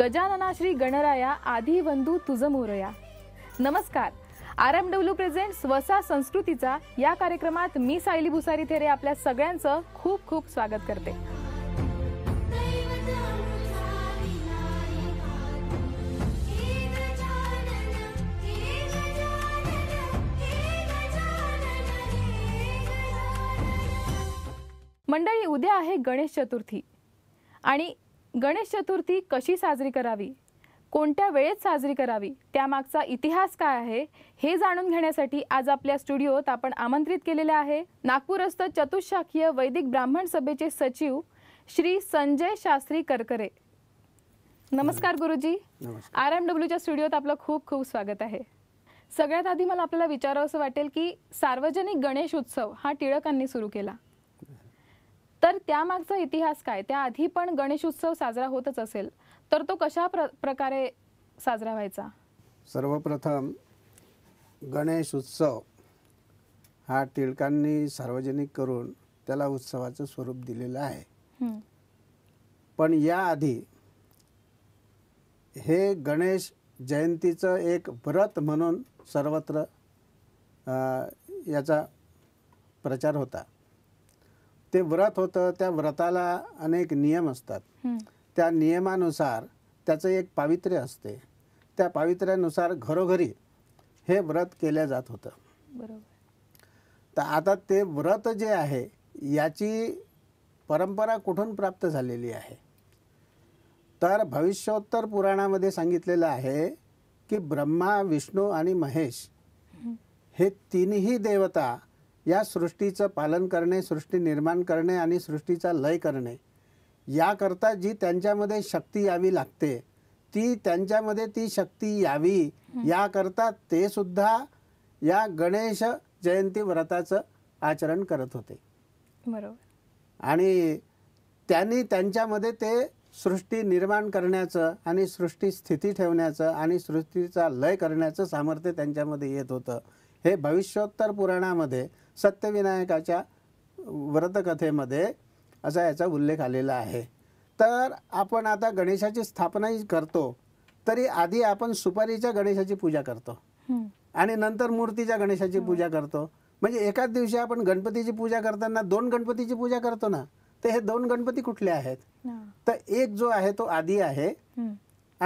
गजानना श्री गणराया आधी बंधू तुझं मोरया नमस्कार आर एम डब्ल्यू प्रेझेंट स्वसा संस्कृतीचा या कार्यक्रमात मी सायली भुसारी थेरे आपल्या सगळ्यांचं खूप खूप स्वागत करते मंडळी उद्या आहे गणेश चतुर्थी आणि गणेश चतुर्थी कशी साजरी करावी कोणत्या वेळेत साजरी करावी त्यामागचा इतिहास काय आहे हे जाणून घेण्यासाठी आज आपल्या स्टुडिओत आपण आमंत्रित केलेले आहे नागपूरस्थ चतुशाखीय वैदिक ब्राह्मण सभेचे सचिव श्री संजय शास्त्री करकरे नमस्कार गुरुजी आर एम डब्ल्यूच्या स्टुडिओत आपलं खूप खूप स्वागत आहे सगळ्यात आधी मला आपल्याला विचारावं असं वाटेल की सार्वजनिक गणेश उत्सव हा टिळकांनी सुरू केला तर त्यामागचा इतिहास काय त्याआधी पण गणेश उत्सव साजरा होतच असेल तर तो कशा प्र प्रकारे साजरा व्हायचा सर्वप्रथम गणेश उत्सव हा टिळकांनी सार्वजनिक करून त्याला उत्सवाचं स्वरूप दिलेलं आहे पण याआधी हे गणेश जयंतीचं एक व्रत म्हणून सर्वत्र याचा प्रचार होता ते व्रत होतं त्या व्रताला अनेक नियम असतात त्या नियमानुसार त्याचं एक पावित्र्य असते त्या पावित्र्यानुसार घरोघरी हे व्रत केलं जात होतं बरोबर तर आता ते व्रत जे आहे याची परंपरा कुठून प्राप्त झालेली आहे तर भविष्योत्तर पुराणामध्ये सांगितलेलं आहे की ब्रह्मा विष्णू आणि महेश हे तीनही देवता या सृष्टीचं पालन करणे सृष्टी निर्माण करणे आणि सृष्टीचा लय करणे याकरता जी त्यांच्यामध्ये शक्ती यावी लागते ती त्यांच्यामध्ये ती शक्ती यावी याकरता ते सुद्धा या गणेश जयंती व्रताचं आचरण करत होते बरोबर आणि त्यांनी त्यांच्यामध्ये ते सृष्टी निर्माण करण्याचं आणि सृष्टी स्थिती ठेवण्याचं आणि सृष्टीचा लय करण्याचं सामर्थ्य त्यांच्यामध्ये येत होतं हे भविष्योत्तर पुराणामध्ये सत्यविनायकाच्या व्रतकथेमध्ये असा याचा उल्लेख आलेला आहे तर आपण आता गणेशाची स्थापनाही करतो तरी आधी आपण सुपारीच्या गणेशाची पूजा करतो आणि नंतर मूर्तीच्या गणेशाची पूजा करतो म्हणजे एकाच दिवशी आपण गणपतीची पूजा करताना दोन गणपतीची पूजा करतो ना तर हे दोन गणपती कुठले आहेत तर एक जो आहे तो आधी आहे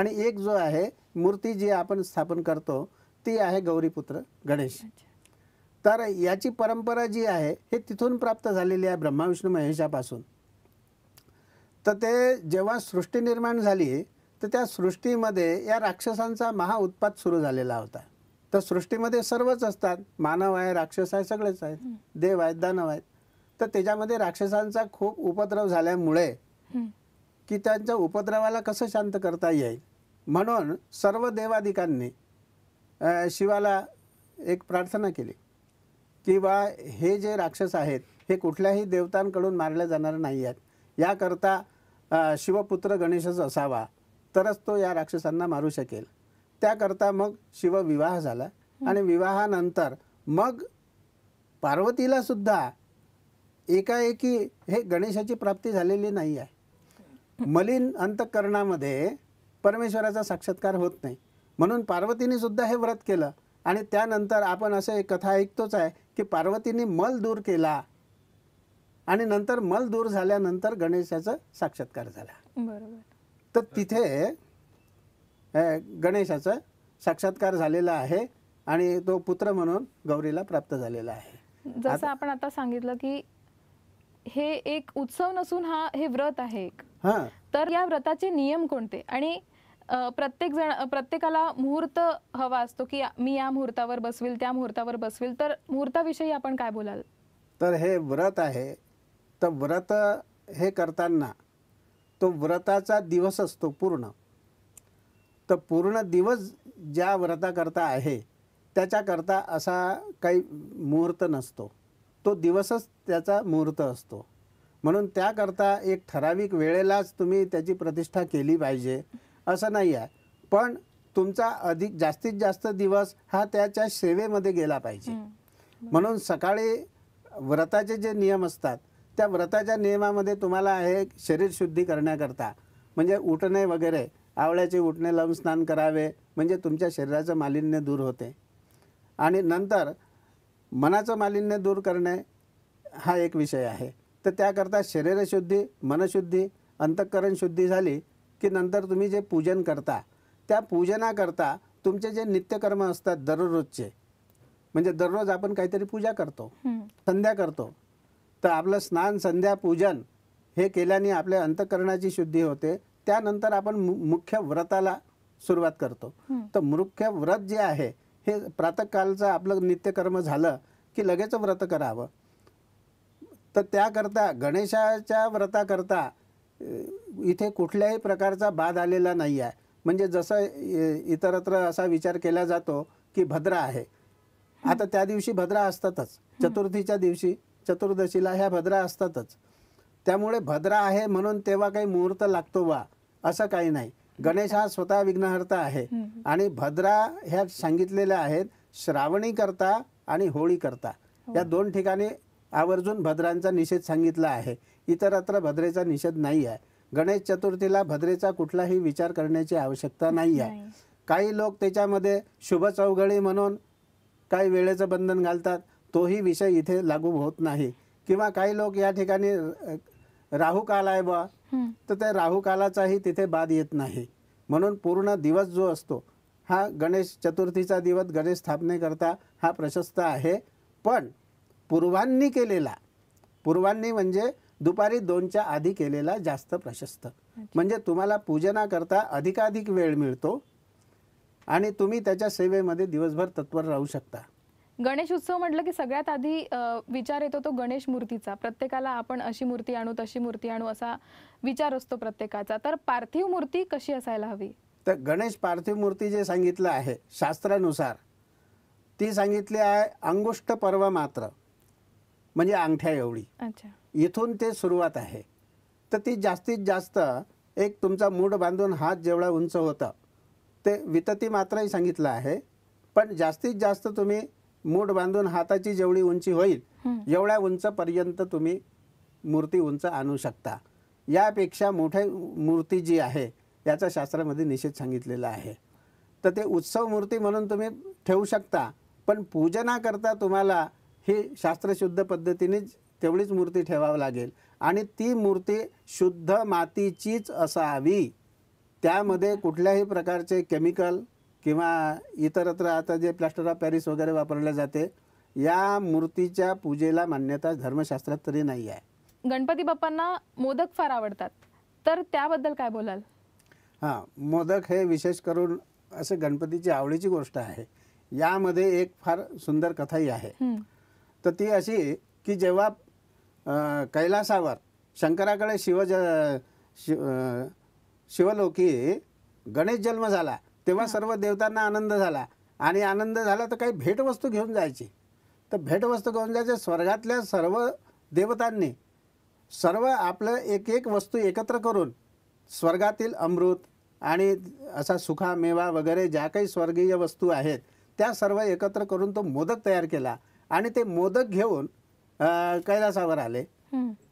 आणि एक जो आहे मूर्ती जी आपण स्थापन करतो ती आहे गौरीपुत्र गणेश तर याची परंपरा जी आहे हे तिथून प्राप्त झालेली आहे ब्रह्माविष्णू महेशापासून तर ते जेव्हा सृष्टी निर्माण झाली तर त्या सृष्टीमध्ये या राक्षसांचा महाउत्पात सुरू झालेला होता तर सृष्टीमध्ये सर्वच असतात मानव आहे राक्षस आहे सगळेच आहेत देव आहेत दानव आहेत तर त्याच्यामध्ये राक्षसांचा खूप उपद्रव झाल्यामुळे की त्यांच्या उपद्रवाला कसं शांत करता येईल म्हणून सर्व देवादिकांनी शिवाला एक प्रार्थना केली किंवा हे जे राक्षस आहेत हे कुठल्याही देवतांकडून मारले जाणार नाही आहेत याकरता शिवपुत्र गणेशच असावा तरच तो या राक्षसांना मारू शकेल त्याकरता मग शिव विवाह झाला आणि विवाहानंतर मग पार्वतीला सुद्धा एकाएकी हे गणेशाची प्राप्ती झालेली नाही आहे मलिन अंतकरणामध्ये परमेश्वराचा साक्षात्कार होत नाही म्हणून पार्वतीने सुद्धा हे व्रत केलं आणि त्यानंतर आपण असं एक कथा ऐकतोच आहे की पार्वतीने मल दूर केला आणि नंतर मल दूर झाल्यानंतर गणेशाचं साक्षात्कार झाला बरोबर तर तिथे गणेशाचं साक्षात्कार झालेला आहे आणि तो पुत्र म्हणून गौरीला प्राप्त झालेला आहे जसं आपण आता सांगितलं की हे एक उत्सव नसून हा हे व्रत आहे तर या व्रताचे नियम कोणते आणि प्रत्येक जण प्रत्येकाला मुहूर्त हवा असतो की मी या मुहूर्तावर बसविल त्या मुहूर्तावर बसविल तर मुहूर्ताविषयी आपण काय बोलाल तर हे व्रत आहे तर व्रत हे करताना तो व्रताचा दिवस असतो पूर्ण तर पूर्ण दिवस ज्या व्रताकरता आहे त्याच्याकरता असा काही मुहूर्त नसतो तो दिवसच त्याचा मुहूर्त असतो म्हणून त्याकरता एक ठराविक वेळेलाच तुम्ही त्याची प्रतिष्ठा केली पाहिजे असं नाही आहे पण तुमचा अधिक जास्तीत जास्त दिवस हा त्याच्या सेवेमध्ये गेला पाहिजे म्हणून सकाळी व्रताचे जे नियम असतात त्या व्रताच्या नियमामध्ये तुम्हाला आहे शरीर शुद्धी करण्याकरता म्हणजे उठणे वगैरे आवळ्याचे उठणे लावून स्नान करावे म्हणजे तुमच्या शरीराचं मालिन्य दूर होते आणि नंतर मनाचं मालिन्य दूर करणे हा एक विषय आहे तर त्याकरता शरीरशुद्धी मनशुद्धी अंतःकरण शुद्धी झाली की नंतर तुम्ही जे पूजन करता त्या पूजनाकरता तुमचे जे नित्यकर्म असतात दररोजचे म्हणजे दररोज आपण काहीतरी पूजा करतो संध्या करतो तर आपलं स्नान संध्या पूजन हे केल्याने आपल्या अंतकरणाची शुद्धी होते त्यानंतर आपण मुख्य व्रताला सुरुवात करतो तर मुख्य व्रत जे आहे हे कालचं आपलं नित्यकर्म झालं की लगेच व्रत करावं तर त्याकरता गणेशाच्या व्रताकरता इथे कुठल्याही प्रकारचा बाद आलेला नाही आहे म्हणजे जसं इतरत्र असा विचार केला जातो की भद्रा आहे आता त्या दिवशी भद्रा असतातच चतुर्थीच्या दिवशी चतुर्दशीला ह्या भद्रा असतातच त्यामुळे भद्रा आहे म्हणून तेव्हा काही मुहूर्त लागतो वा असं काही नाही गणेश हा स्वतः विघ्नहर्ता आहे आणि भद्रा ह्या सांगितलेल्या आहेत श्रावणी करता आणि होळी करता या हो. दोन ठिकाणी आवर्जून भद्रांचा निषेध सांगितला आहे इतरत्र भद्रेचा निषेध नाही आहे गणेश चतुर्थीला भद्रेचा कुठलाही विचार करण्याची आवश्यकता नाही आहे काही लोक त्याच्यामध्ये शुभ चौघडी म्हणून काही वेळेचं बंधन घालतात तोही विषय इथे लागू होत नाही किंवा काही लोक या ठिकाणी राहू काल आहे बा तर त्या राहू कालाचाही तिथे बाद येत नाही म्हणून पूर्ण दिवस जो असतो हा गणेश चतुर्थीचा दिवस गणेश स्थापनेकरता हा प्रशस्त आहे पण पूर्वांनी केलेला पूर्वांनी म्हणजे दुपारी दोनच्या आधी केलेला जास्त प्रशस्त म्हणजे तुम्हाला पूजना करता अधिकाधिक वेळ मिळतो आणि तुम्ही त्याच्या सेवेमध्ये दिवसभर तत्पर राहू शकता गणेश उत्सव म्हटलं की सगळ्यात आधी विचार येतो तो गणेश मूर्तीचा प्रत्येकाला आपण अशी मूर्ती आणू तशी मूर्ती आणू असा विचार असतो प्रत्येकाचा तर पार्थिव मूर्ती कशी असायला हवी तर गणेश पार्थिव मूर्ती जे सांगितलं आहे शास्त्रानुसार ती सांगितली आहे अंगुष्ट पर्व मात्र म्हणजे अंगठ्या एवढी अच्छा इथून ते सुरुवात आहे तर ती जास्तीत जास्त एक तुमचा मूड बांधून हात जेवढा उंच होता ते वितती मात्रही सांगितलं आहे पण जास्तीत जास्त तुम्ही मूड बांधून हाताची जेवढी उंची होईल एवढ्या उंचपर्यंत तुम्ही मूर्ती उंच आणू शकता यापेक्षा मोठ्या मूर्ती जी आहे याचा शास्त्रामध्ये निषेध सांगितलेला आहे तर ते उत्सव मूर्ती म्हणून तुम्ही ठेवू शकता पण पूजना करता तुम्हाला ही शास्त्रशुद्ध पद्धतीनेच तेवढीच मूर्ती ठेवावी लागेल आणि ती मूर्ती शुद्ध मातीचीच असावी त्यामध्ये कुठल्याही प्रकारचे केमिकल किंवा इतरत्र आता जे प्लास्टर ऑफ पॅरिस वगैरे वापरले जाते या मूर्तीच्या पूजेला मान्यता धर्मशास्त्रात तरी नाही आहे गणपती बाप्पांना मोदक फार आवडतात तर त्याबद्दल काय बोलाल हां मोदक हे विशेष करून असे गणपतीची आवडीची गोष्ट आहे यामध्ये एक फार सुंदर कथाही आहे तर ती अशी की जेव्हा कैलासावर शंकराकडे शिवज शिव शिवलोकी गणेश जन्म झाला तेव्हा सर्व देवतांना आनंद झाला आणि आनंद झाला तर काही भेटवस्तू घेऊन जायची तर भेटवस्तू घेऊन जायचे स्वर्गातल्या सर्व देवतांनी सर्व आपलं एक एक वस्तू एकत्र करून स्वर्गातील अमृत आणि असा सुखा मेवा वगैरे ज्या काही स्वर्गीय वस्तू आहेत त्या सर्व एकत्र करून तो मोदक तयार केला आणि ते मोदक घेऊन कैलासावर आले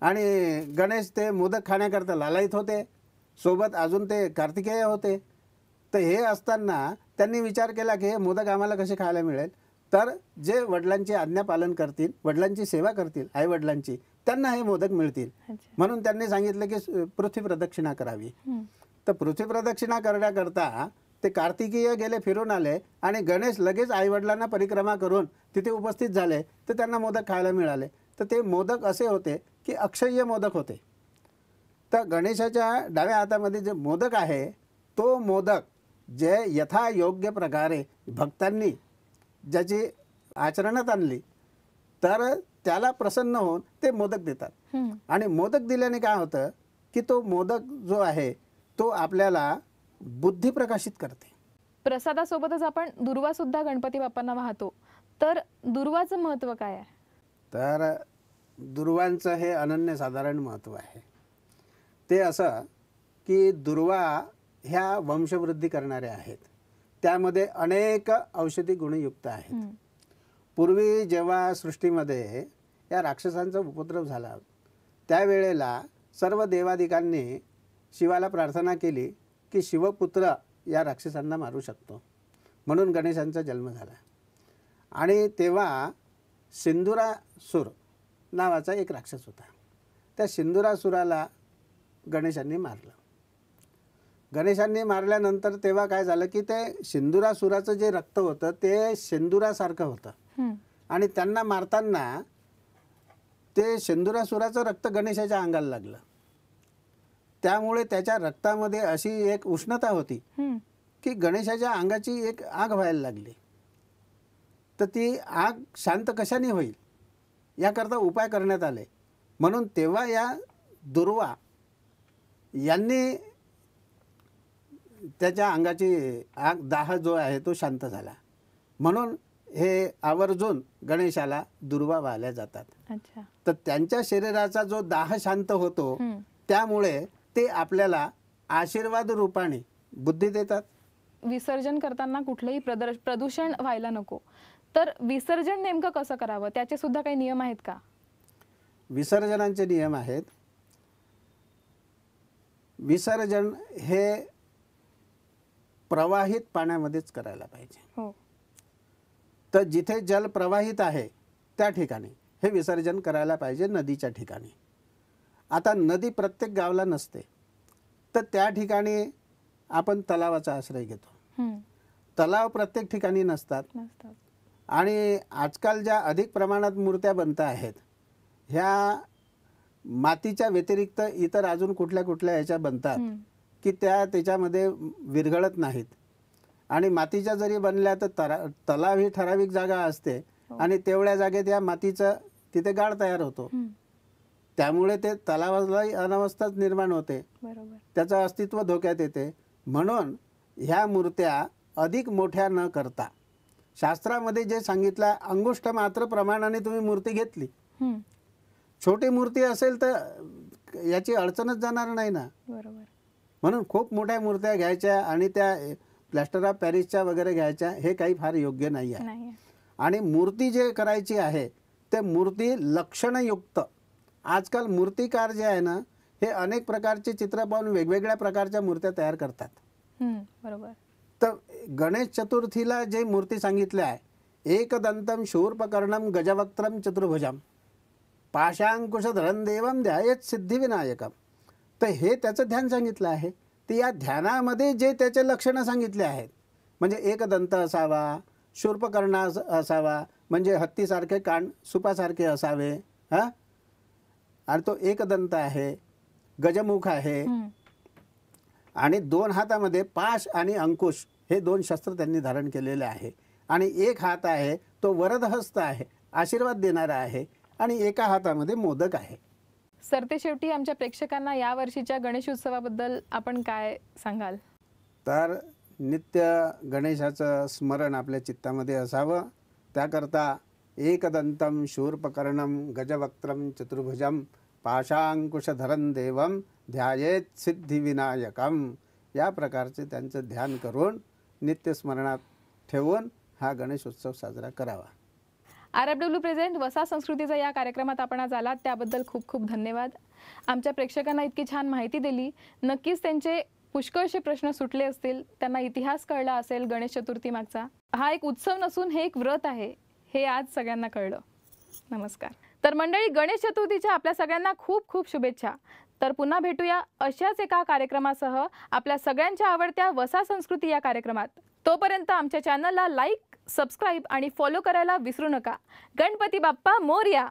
आणि गणेश ते मोदक खाण्याकरता लालाईत होते सोबत अजून ते कार्तिकेय होते तर हे असताना त्यांनी विचार केला की हे मोदक आम्हाला कसे खायला मिळेल तर जे वडिलांची आज्ञा पालन करतील वडिलांची सेवा करतील आई वडिलांची त्यांना हे मोदक मिळतील म्हणून त्यांनी सांगितलं की पृथ्वी प्रदक्षिणा करावी तर पृथ्वी प्रदक्षिणा करण्याकरता ते कार्तिकीय गेले फिरून आले आणि गणेश लगेच आईवडिलांना परिक्रमा करून तिथे उपस्थित झाले तर त्यांना मोदक खायला मिळाले तर ते मोदक असे होते की अक्षय्य मोदक होते तर गणेशाच्या डाव्या हातामध्ये जे मोदक आहे तो मोदक जे यथायोग्य प्रकारे भक्तांनी ज्याची आचरणात आणली तर त्याला प्रसन्न होऊन ते मोदक देतात आणि मोदक दिल्याने काय होतं की तो मोदक जो आहे तो आपल्याला बुद्धी प्रकाशित करते प्रसादासोबतच आपण दुर्वा सुद्धा गणपती बाप्पांना वाहतो तर दुर्वाचं महत्व काय आहे तर दुर्वांचं हे अनन्य साधारण महत्व आहे ते असं की दुर्वा ह्या वंशवृद्धी करणाऱ्या आहेत त्यामध्ये अनेक औषधी गुणयुक्त आहेत पूर्वी जेव्हा सृष्टीमध्ये या राक्षसांचा उपद्रव झाला त्यावेळेला सर्व देवादिकांनी शिवाला प्रार्थना केली की शिवपुत्र या राक्षसांना मारू शकतो म्हणून गणेशांचा जन्म झाला आणि तेव्हा सिंधुरासूर नावाचा एक राक्षस होता त्या सिंदुरासुराला गणेशांनी मारलं गणेशांनी मारल्यानंतर तेव्हा काय झालं की ते सिंदुरासुराचं जे रक्त होतं ते सिंधुरासारखं होतं आणि त्यांना मारताना ते सिंधुरासुराचं रक्त गणेशाच्या अंगाला लागलं त्यामुळे त्याच्या रक्तामध्ये अशी एक उष्णता होती की गणेशाच्या अंगाची एक आग व्हायला लागली तर ती आग शांत कशाने होईल याकरता उपाय करण्यात आले म्हणून तेव्हा या दुर्वा यांनी त्याच्या अंगाची आग दाह जो आहे तो शांत झाला म्हणून हे आवर्जून गणेशाला दुर्वा वाहल्या जातात तर त्यांच्या शरीराचा जो दाह शांत होतो त्यामुळे ते आपल्याला आशीर्वाद रूपाने बुद्धी देतात विसर्जन करताना कुठलंही प्रदर्श प्रदूषण व्हायला नको तर विसर्जन नेमकं कसं करावं त्याचे सुद्धा काही नियम आहेत का विसर्जनांचे नियम आहेत विसर्जन हे प्रवाहित पाण्यामध्येच करायला पाहिजे हो तर जिथे जल प्रवाहित आहे त्या ठिकाणी हे विसर्जन करायला पाहिजे नदीच्या ठिकाणी आता नदी प्रत्येक गावला नसते तर त्या ठिकाणी आपण तलावाचा आश्रय घेतो तलाव प्रत्येक ठिकाणी नसतात आणि आजकाल ज्या अधिक प्रमाणात मूर्त्या बनत आहेत ह्या मातीच्या व्यतिरिक्त इतर अजून कुठल्या कुठल्या ह्याच्या बनतात की त्या त्याच्यामध्ये विरघळत नाहीत आणि मातीच्या जरी बनल्या तर तलाव ही ठराविक जागा असते हो. आणि तेवढ्या जागेत या मातीचं तिथे गाळ तयार होतो त्यामुळे ते तलावालाही अनावस्थाच निर्माण होते त्याचं अस्तित्व धोक्यात येते म्हणून ह्या मूर्त्या अधिक मोठ्या न करता शास्त्रामध्ये जे सांगितलं अंगुष्ट मात्र प्रमाणाने तुम्ही मूर्ती घेतली छोटी मूर्ती असेल तर याची अडचणच जाणार नाही ना म्हणून खूप मोठ्या मूर्त्या घ्यायच्या आणि त्या प्लॅस्टर ऑफ पॅरिसच्या वगैरे घ्यायच्या हे काही फार योग्य नाही आहे आणि मूर्ती जे करायची आहे ते मूर्ती लक्षणयुक्त आजकाल मूर्तिकार जे आहे ना हे अनेक प्रकारचे चित्र पाहून वेगवेगळ्या प्रकारच्या मूर्त्या तयार करतात बरोबर तर गणेश चतुर्थीला जे मूर्ती सांगितल्या आहे एकदंतम शूर्पकर्णम गजवक्त्रम चतुर्भुजम पाशांकुश धरण देवम ध्यायत सिद्धिविनायकम तर हे त्याचं ध्यान सांगितलं आहे तर या ध्यानामध्ये जे त्याचे लक्षणं सांगितले आहेत म्हणजे एकदंत असावा शूर्पकर्ण असावा म्हणजे हत्तीसारखे कान सुपासारखे असावे हां आणि तो एकदंत आहे गजमुख आहे आणि दोन हातामध्ये पाश आणि अंकुश हे दोन शस्त्र त्यांनी धारण केलेले आहे आणि एक हात आहे तो वरदहस्त आहे आशीर्वाद देणारा आहे आणि एका हातामध्ये मोदक आहे ते शेवटी आमच्या प्रेक्षकांना या वर्षीच्या गणेशोत्सवाबद्दल आपण काय सांगाल तर नित्य गणेशाचं स्मरण आपल्या चित्तामध्ये असावं त्याकरता एकदंतं शूर्पकर्णं गजवक्त्रं चतुर्भुजं पाशांकुशधरं देवं ध्यायेत सिद्धिविनायकं या प्रकारचे त्यांचं ध्यान करून नित्यस्मरणात ठेवून हा गणेशोत्सव साजरा करावा आर एफ डब्ल्यू प्रेझेंट वसा संस्कृतीचा या कार्यक्रमात आपण आज आलात त्याबद्दल खूप खूप धन्यवाद आमच्या प्रेक्षकांना इतकी छान माहिती दिली नक्कीच त्यांचे पुष्कळसे प्रश्न सुटले असतील त्यांना इतिहास कळला असेल गणेश चतुर्थी मागचा हा एक उत्सव नसून हे एक व्रत आहे हे आज सगळ्यांना कळलं नमस्कार तर मंडळी गणेश चतुर्थीच्या आपल्या सगळ्यांना खूप खूप शुभेच्छा तर पुन्हा भेटूया अशाच एका कार्यक्रमासह आपल्या सगळ्यांच्या आवडत्या वसा संस्कृती या कार्यक्रमात तोपर्यंत आमच्या चॅनलला लाईक सबस्क्राईब आणि फॉलो करायला विसरू नका गणपती बाप्पा मोर्या